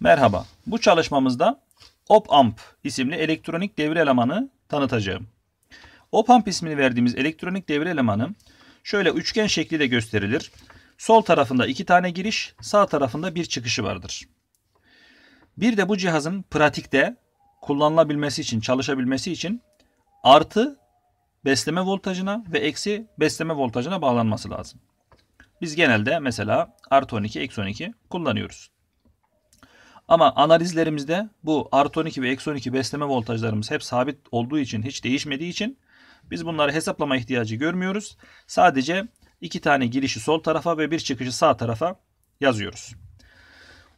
Merhaba. Bu çalışmamızda op-amp isimli elektronik devre elemanı tanıtacağım. Op-amp ismini verdiğimiz elektronik devre elemanı şöyle üçgen şekliyle gösterilir. Sol tarafında iki tane giriş, sağ tarafında bir çıkışı vardır. Bir de bu cihazın pratikte kullanılabilmesi için, çalışabilmesi için artı besleme voltajına ve eksi besleme voltajına bağlanması lazım. Biz genelde mesela artı 12, eksi 12 kullanıyoruz. Ama analizlerimizde bu artı 12 ve eksi 12 besleme voltajlarımız hep sabit olduğu için hiç değişmediği için biz bunları hesaplama ihtiyacı görmüyoruz. Sadece iki tane girişi sol tarafa ve bir çıkışı sağ tarafa yazıyoruz.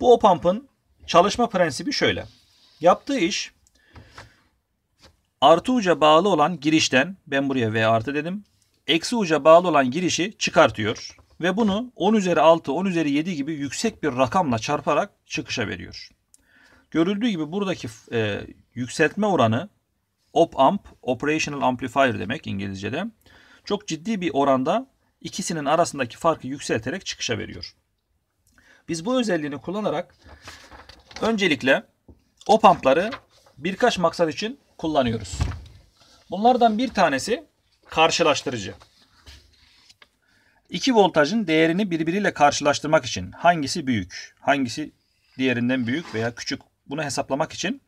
Bu opampın çalışma prensibi şöyle. Yaptığı iş artı uca bağlı olan girişten ben buraya V artı dedim. Eksi uca bağlı olan girişi çıkartıyor ve bunu 10 üzeri 6, 10 üzeri 7 gibi yüksek bir rakamla çarparak çıkışa veriyor. Görüldüğü gibi buradaki e, yükseltme oranı op-amp, operational amplifier demek İngilizce'de. Çok ciddi bir oranda ikisinin arasındaki farkı yükselterek çıkışa veriyor. Biz bu özelliğini kullanarak öncelikle op-ampları birkaç maksat için kullanıyoruz. Bunlardan bir tanesi karşılaştırıcı. İki voltajın değerini birbiriyle karşılaştırmak için hangisi büyük, hangisi diğerinden büyük veya küçük bunu hesaplamak için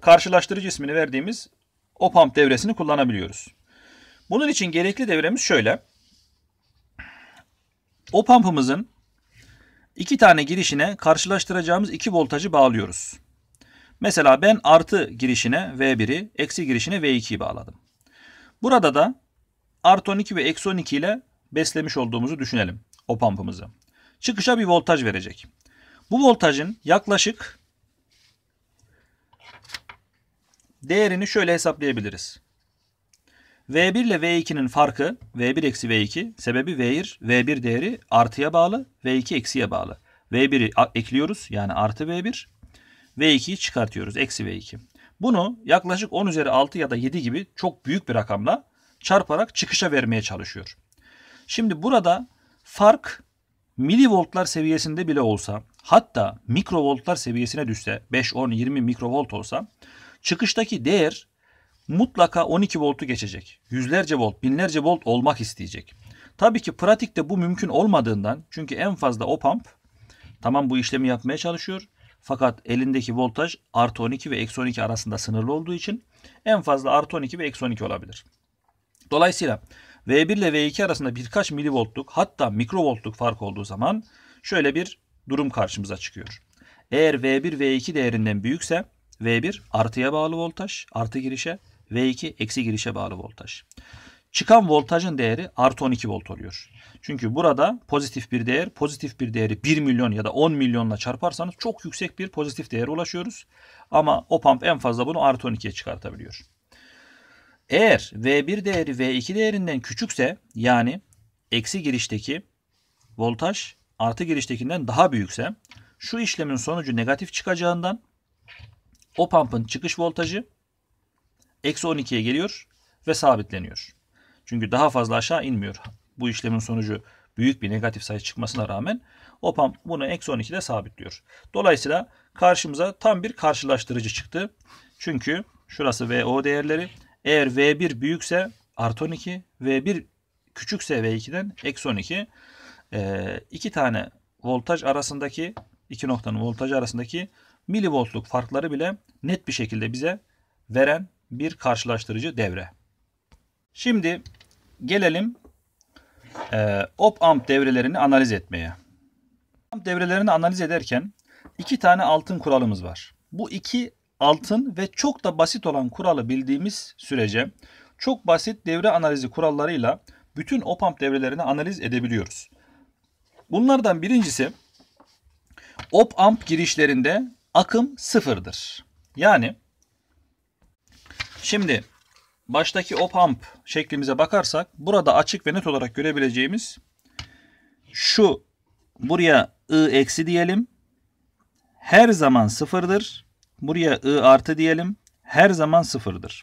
karşılaştırıcı ismini verdiğimiz opamp devresini kullanabiliyoruz. Bunun için gerekli devremiz şöyle. Opampımızın iki tane girişine karşılaştıracağımız iki voltajı bağlıyoruz. Mesela ben artı girişine V1'i, eksi girişine V2'yi bağladım. Burada da artı 12 ve eksi 12 ile beslemiş olduğumuzu düşünelim o pampımızı. Çıkışa bir voltaj verecek. Bu voltajın yaklaşık değerini şöyle hesaplayabiliriz. V1 ile V2'nin farkı V1 eksi V2 sebebi V1, V1 değeri artıya bağlı V2 eksiye bağlı. V1'i ekliyoruz yani artı V1 V2'yi çıkartıyoruz eksi V2. Bunu yaklaşık 10 üzeri 6 ya da 7 gibi çok büyük bir rakamla çarparak çıkışa vermeye çalışıyor. Şimdi burada fark milivoltlar seviyesinde bile olsa hatta mikrovoltlar seviyesine düşse 5, 10, 20 mikrovolt olsa çıkıştaki değer mutlaka 12 voltu geçecek. Yüzlerce volt, binlerce volt olmak isteyecek. Tabii ki pratikte bu mümkün olmadığından çünkü en fazla o pump tamam bu işlemi yapmaya çalışıyor. Fakat elindeki voltaj artı 12 ve eksi 12 arasında sınırlı olduğu için en fazla artı 12 ve eksi 12 olabilir. Dolayısıyla V1 ile V2 arasında birkaç milivoltluk hatta mikrovoltluk fark olduğu zaman şöyle bir durum karşımıza çıkıyor. Eğer V1 V2 değerinden büyükse V1 artıya bağlı voltaj artı girişe V2 eksi girişe bağlı voltaj. Çıkan voltajın değeri artı 12 volt oluyor. Çünkü burada pozitif bir değer, pozitif bir değeri 1 milyon ya da 10 milyonla çarparsanız çok yüksek bir pozitif değere ulaşıyoruz. Ama o pump en fazla bunu artı 12'ye çıkartabiliyor. Eğer V1 değeri V2 değerinden küçükse yani eksi girişteki voltaj artı giriştekinden daha büyükse şu işlemin sonucu negatif çıkacağından o pumpın çıkış voltajı eksi 12'ye geliyor ve sabitleniyor. Çünkü daha fazla aşağı inmiyor. Bu işlemin sonucu büyük bir negatif sayı çıkmasına rağmen o pump bunu eksi 12'de sabitliyor. Dolayısıyla karşımıza tam bir karşılaştırıcı çıktı. Çünkü şurası VO değerleri eğer V1 büyükse artı 12, V1 küçükse V2'den eksi 12. Ee, İki tane voltaj arasındaki iki noktanın voltajı arasındaki milivoltluk farkları bile net bir şekilde bize veren bir karşılaştırıcı devre. Şimdi gelelim e, op-amp devrelerini analiz etmeye. Op-amp devrelerini analiz ederken iki tane altın kuralımız var. Bu iki altın ve çok da basit olan kuralı bildiğimiz sürece çok basit devre analizi kurallarıyla bütün OPAMP devrelerini analiz edebiliyoruz. Bunlardan birincisi OPAMP girişlerinde akım sıfırdır. Yani şimdi baştaki OPAMP şeklimize bakarsak burada açık ve net olarak görebileceğimiz şu buraya I eksi diyelim. Her zaman sıfırdır. Buraya I artı diyelim. Her zaman sıfırdır.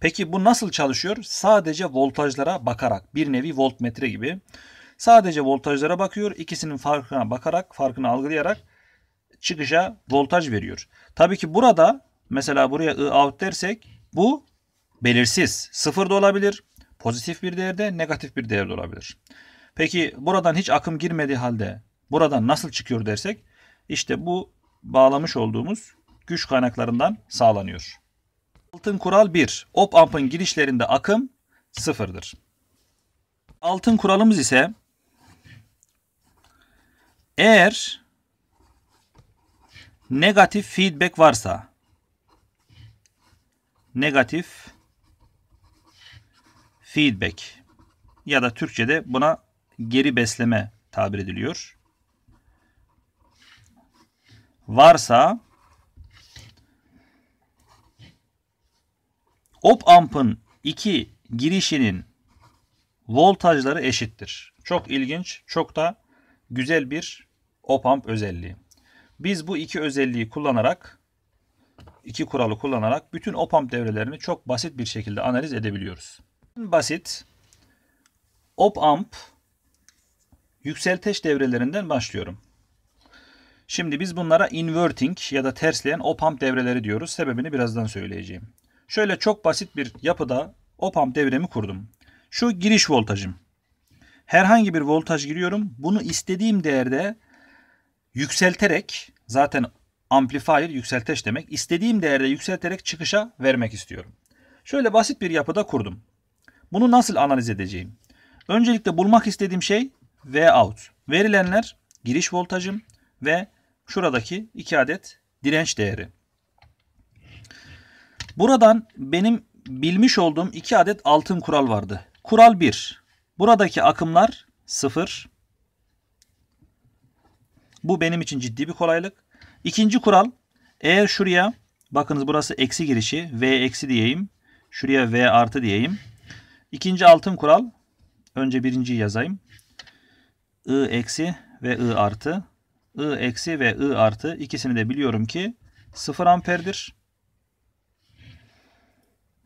Peki bu nasıl çalışıyor? Sadece voltajlara bakarak. Bir nevi voltmetre gibi. Sadece voltajlara bakıyor. ikisinin farkına bakarak, farkını algılayarak çıkışa voltaj veriyor. Tabii ki burada mesela buraya I out dersek bu belirsiz. Sıfır da olabilir. Pozitif bir değerde, negatif bir değerde olabilir. Peki buradan hiç akım girmediği halde buradan nasıl çıkıyor dersek işte bu bağlamış olduğumuz güç kaynaklarından sağlanıyor. Altın kural 1. Op-amp'ın girişlerinde akım sıfırdır. Altın kuralımız ise eğer negatif feedback varsa negatif feedback ya da Türkçe'de buna geri besleme tabir ediliyor. Varsa Op ampın iki girişinin voltajları eşittir. Çok ilginç, çok da güzel bir op amp özelliği. Biz bu iki özelliği kullanarak, iki kuralı kullanarak bütün op amp devrelerini çok basit bir şekilde analiz edebiliyoruz. Basit op amp yükselteç devrelerinden başlıyorum. Şimdi biz bunlara inverting ya da tersleyen op amp devreleri diyoruz. Sebebini birazdan söyleyeceğim. Şöyle çok basit bir yapıda opamp devremi kurdum. Şu giriş voltajım. Herhangi bir voltaj giriyorum. Bunu istediğim değerde yükselterek zaten amplifier yükselteç demek. İstediğim değerde yükselterek çıkışa vermek istiyorum. Şöyle basit bir yapıda kurdum. Bunu nasıl analiz edeceğim? Öncelikle bulmak istediğim şey Vout. Verilenler giriş voltajım ve şuradaki 2 adet direnç değeri. Buradan benim bilmiş olduğum iki adet altın kural vardı. Kural 1. Buradaki akımlar 0. Bu benim için ciddi bir kolaylık. İkinci kural. Eğer şuraya bakınız burası eksi girişi. V eksi diyeyim. Şuraya V artı diyeyim. İkinci altın kural. Önce birinciyi yazayım. I eksi ve I artı. I eksi ve I artı ikisini de biliyorum ki 0 amperdir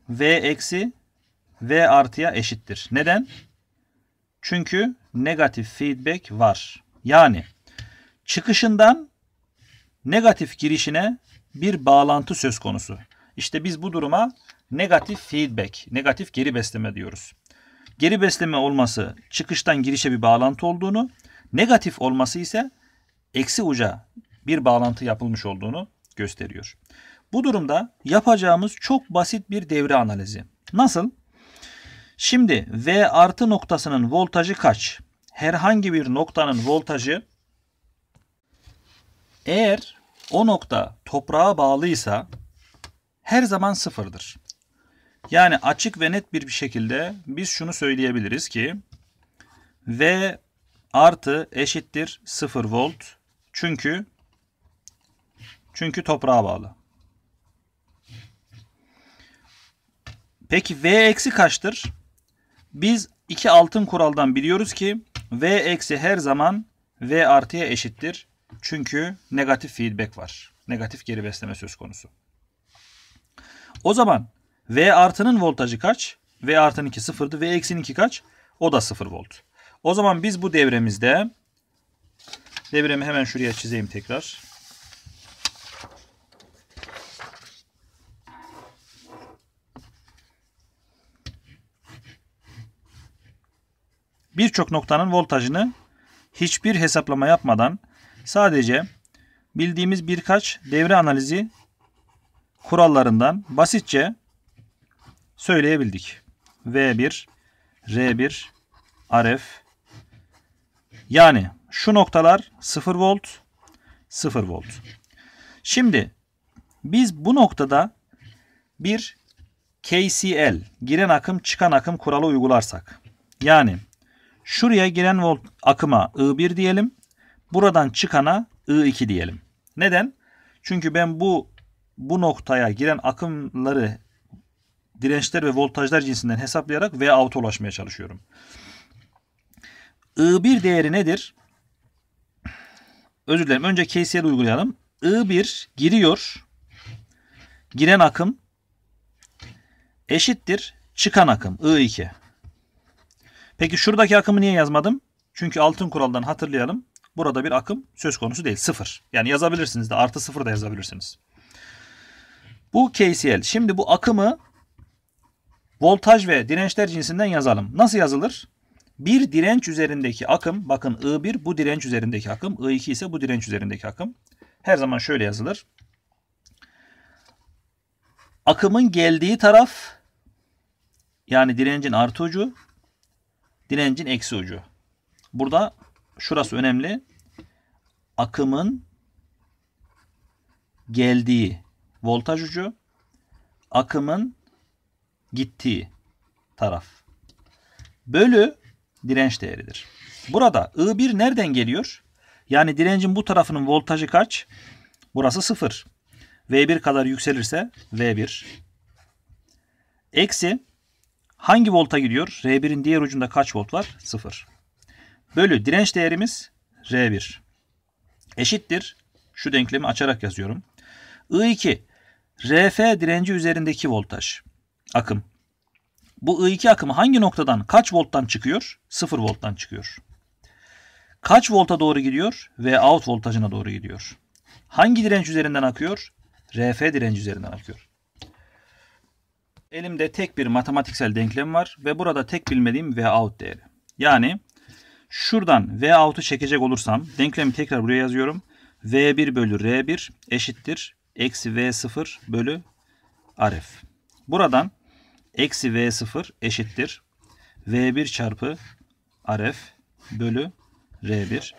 v eksi v artıya eşittir. Neden? Çünkü negatif feedback var. Yani çıkışından negatif girişine bir bağlantı söz konusu. İşte biz bu duruma negatif feedback, negatif geri besleme diyoruz. Geri besleme olması çıkıştan girişe bir bağlantı olduğunu, negatif olması ise eksi uca bir bağlantı yapılmış olduğunu gösteriyor. Bu durumda yapacağımız çok basit bir devre analizi. Nasıl? Şimdi V artı noktasının voltajı kaç? Herhangi bir noktanın voltajı eğer o nokta toprağa bağlıysa her zaman sıfırdır. Yani açık ve net bir şekilde biz şunu söyleyebiliriz ki V artı eşittir 0 volt çünkü çünkü toprağa bağlı. Peki v eksi kaçtır? Biz iki altın kuraldan biliyoruz ki v eksi her zaman v artıya eşittir. Çünkü negatif feedback var. Negatif geri besleme söz konusu. O zaman v artının voltajı kaç? v artının 2 sıfırdı. v eksinin 2 kaç? O da sıfır volt. O zaman biz bu devremizde devremi hemen şuraya çizeyim tekrar. birçok noktanın voltajını hiçbir hesaplama yapmadan sadece bildiğimiz birkaç devre analizi kurallarından basitçe söyleyebildik. V1, R1, RF. Yani şu noktalar 0 volt, 0 volt. Şimdi biz bu noktada bir KCL, giren akım çıkan akım kuralı uygularsak. Yani Şuraya giren volt akıma I1 diyelim. Buradan çıkana I2 diyelim. Neden? Çünkü ben bu bu noktaya giren akımları dirençler ve voltajlar cinsinden hesaplayarak V out'a ulaşmaya çalışıyorum. I1 değeri nedir? Özür dilerim. Önce KCL uygulayalım. I1 giriyor. Giren akım eşittir çıkan akım I2. Peki şuradaki akımı niye yazmadım? Çünkü altın kuraldan hatırlayalım. Burada bir akım söz konusu değil. Sıfır. Yani yazabilirsiniz de artı sıfır da yazabilirsiniz. Bu KCL. Şimdi bu akımı voltaj ve dirençler cinsinden yazalım. Nasıl yazılır? Bir direnç üzerindeki akım, bakın I1 bu direnç üzerindeki akım, I2 ise bu direnç üzerindeki akım. Her zaman şöyle yazılır. Akımın geldiği taraf, yani direncin artı ucu, direncin eksi ucu. Burada şurası önemli. Akımın geldiği voltaj ucu, akımın gittiği taraf. Bölü direnç değeridir. Burada I1 nereden geliyor? Yani direncin bu tarafının voltajı kaç? Burası 0. V1 kadar yükselirse V1. Eksi Hangi volta gidiyor? R1'in diğer ucunda kaç volt var? 0. Bölü direnç değerimiz R1. Eşittir. Şu denklemi açarak yazıyorum. I2 RF direnci üzerindeki voltaj. Akım. Bu I2 akımı hangi noktadan kaç volttan çıkıyor? 0 volttan çıkıyor. Kaç volta doğru gidiyor? V out voltajına doğru gidiyor. Hangi direnç üzerinden akıyor? RF direnci üzerinden akıyor. Elimde tek bir matematiksel denklem var ve burada tek bilmediğim V out değeri. Yani şuradan V out'u çekecek olursam denklemi tekrar buraya yazıyorum. V1 bölü R1 eşittir. Eksi V0 bölü RF. Buradan eksi V0 eşittir. V1 çarpı RF bölü R1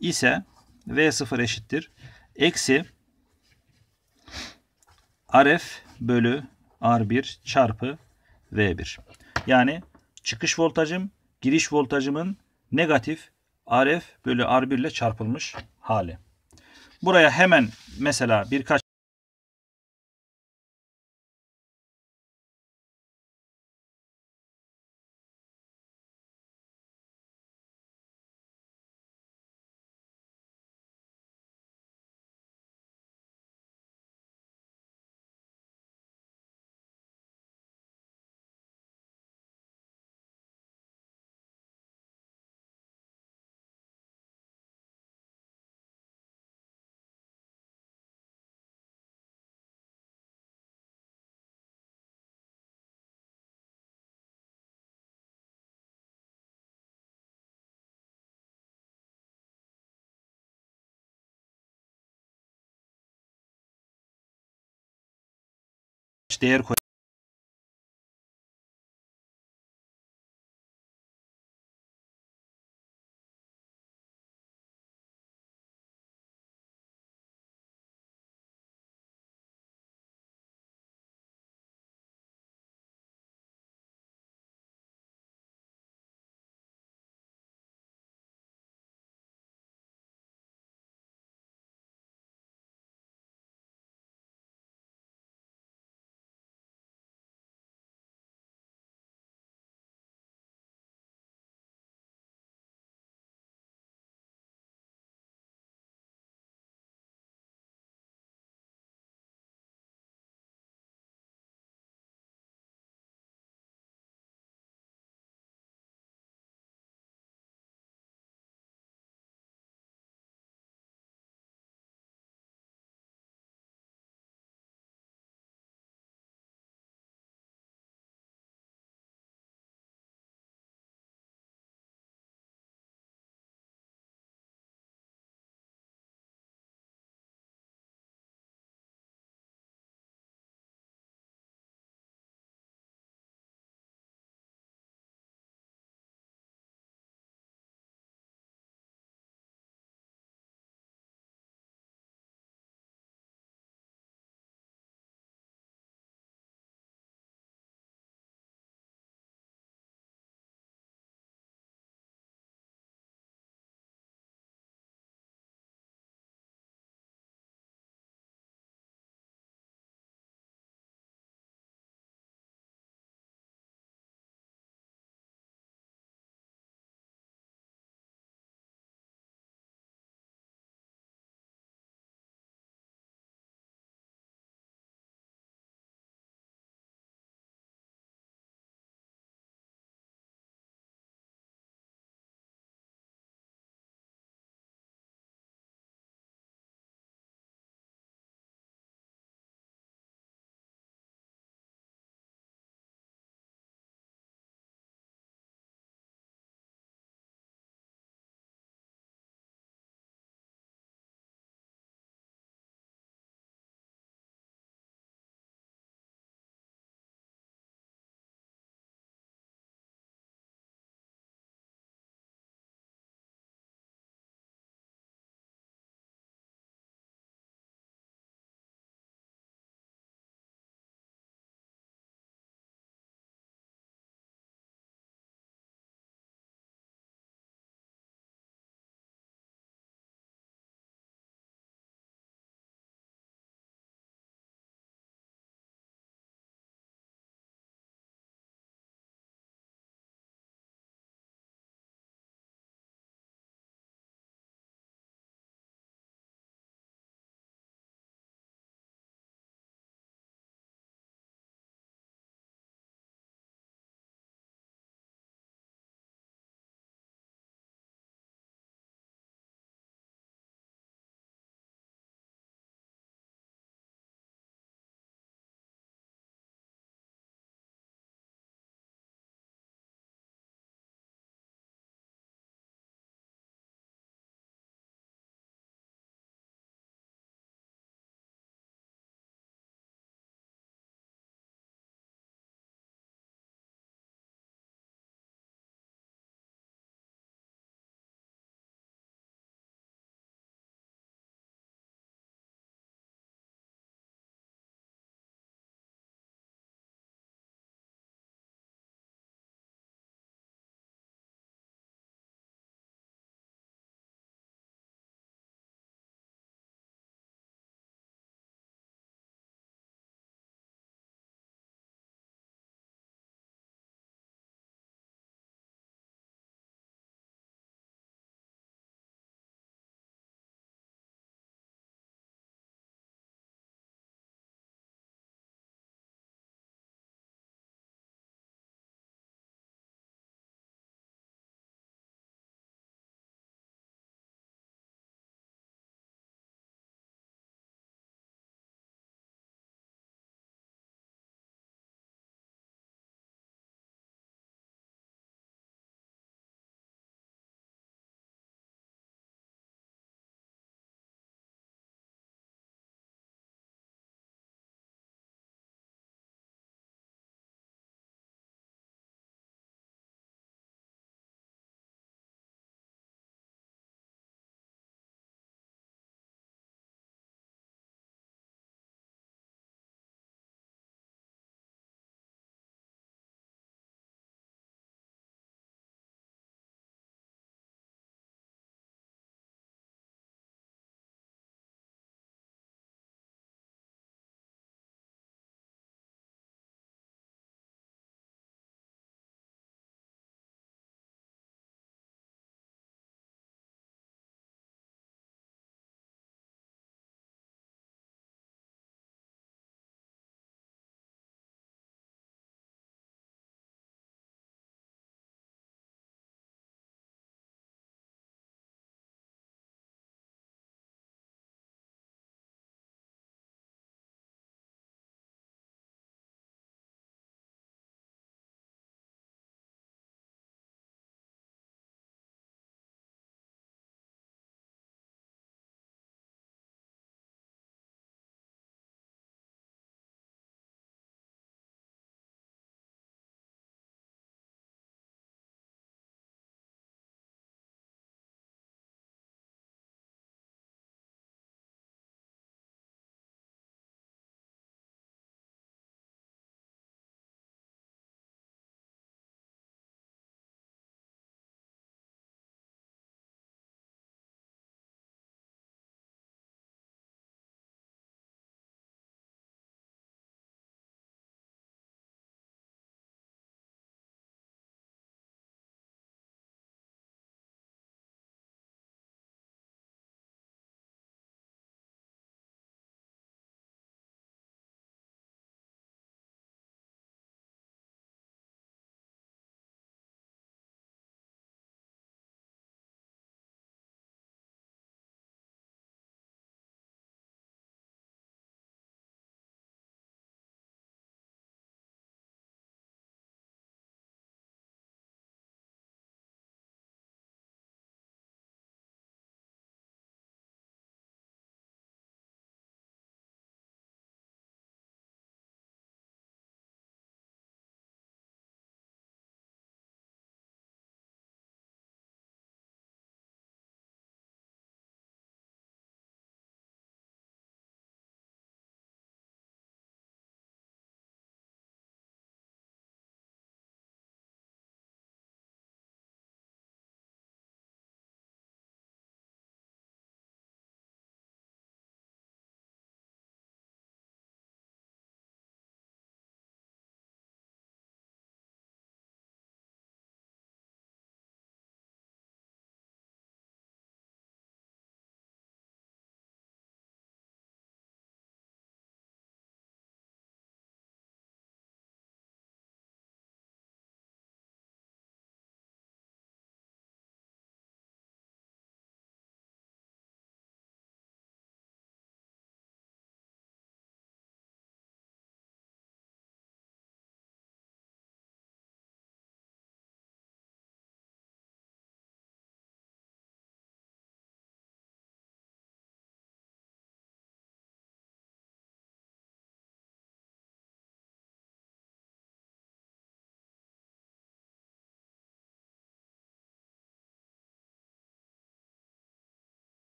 ise V0 eşittir. Eksi RF bölü R1 çarpı V1. Yani çıkış voltajım giriş voltajımın negatif RF bölü R1 ile çarpılmış hali. Buraya hemen mesela birkaç ter